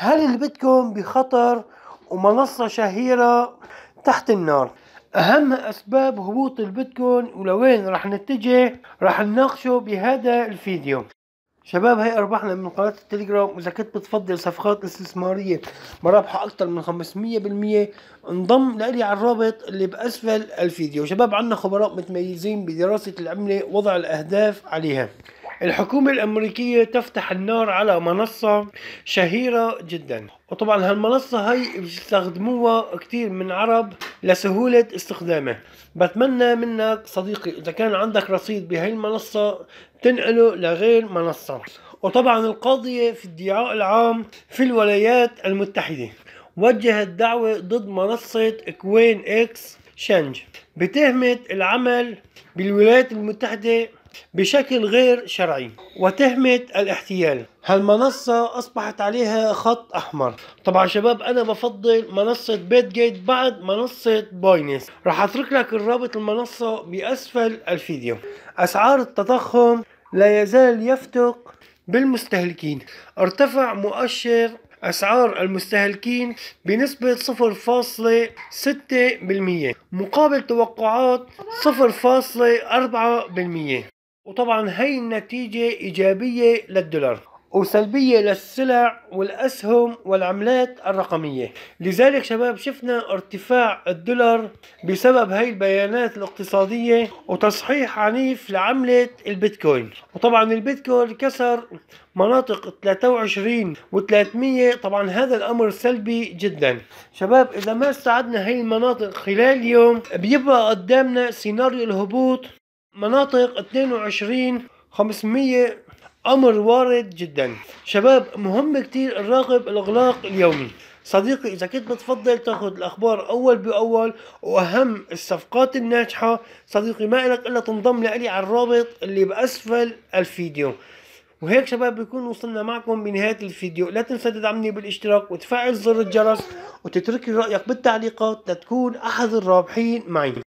هل البيتكوين بخطر ومنصة شهيرة تحت النار أهم أسباب هبوط البيتكوين ولوين رح نتجه رح نناقشه بهذا الفيديو شباب هي أرباحنا من قناة التليجرام وإذا كنت بتفضل صفقات استثمارية مرابحة أكثر من 500% انضم لإلي على الرابط اللي بأسفل الفيديو شباب عنا خبراء متميزين بدراسة العملة ووضع الأهداف عليها الحكومة الأمريكية تفتح النار على منصة شهيرة جدا وطبعا هالمنصة هي بيستخدموها كثير من عرب لسهولة استخدامه بتمنى منك صديقي إذا كان عندك رصيد بهي المنصة تنقله لغير منصة وطبعا القاضية في الدعاء العام في الولايات المتحدة وجهت دعوة ضد منصة كوين اكس شنج بتهمة العمل بالولايات المتحدة بشكل غير شرعي وتهمة الاحتيال هالمنصة أصبحت عليها خط أحمر طبعا شباب أنا بفضل منصة بيت جيت بعد منصة باينس رح أترك لك الرابط المنصة بأسفل الفيديو أسعار التضخم لا يزال يفتق بالمستهلكين ارتفع مؤشر أسعار المستهلكين بنسبة 0.6% مقابل توقعات 0.4% وطبعا هي النتيجة إيجابية للدولار وسلبية للسلع والأسهم والعملات الرقمية لذلك شباب شفنا ارتفاع الدولار بسبب هاي البيانات الاقتصادية وتصحيح عنيف لعملة البيتكوين وطبعا البيتكوين كسر مناطق 23 و300 طبعا هذا الأمر سلبي جدا شباب إذا ما استعدنا هاي المناطق خلال يوم بيبقى قدامنا سيناريو الهبوط مناطق 22 500 أمر وارد جدا شباب مهم كتير نراقب الإغلاق اليومي صديقي إذا كنت بتفضل تاخذ الأخبار أول بأول وأهم الصفقات الناجحة صديقي ما لك إلا تنضم لي على الرابط اللي بأسفل الفيديو وهيك شباب بكون وصلنا معكم بنهاية الفيديو لا تنسى تدعمني بالاشتراك وتفعل زر الجرس وتترك رأيك بالتعليقات لتكون أحد الرابحين معي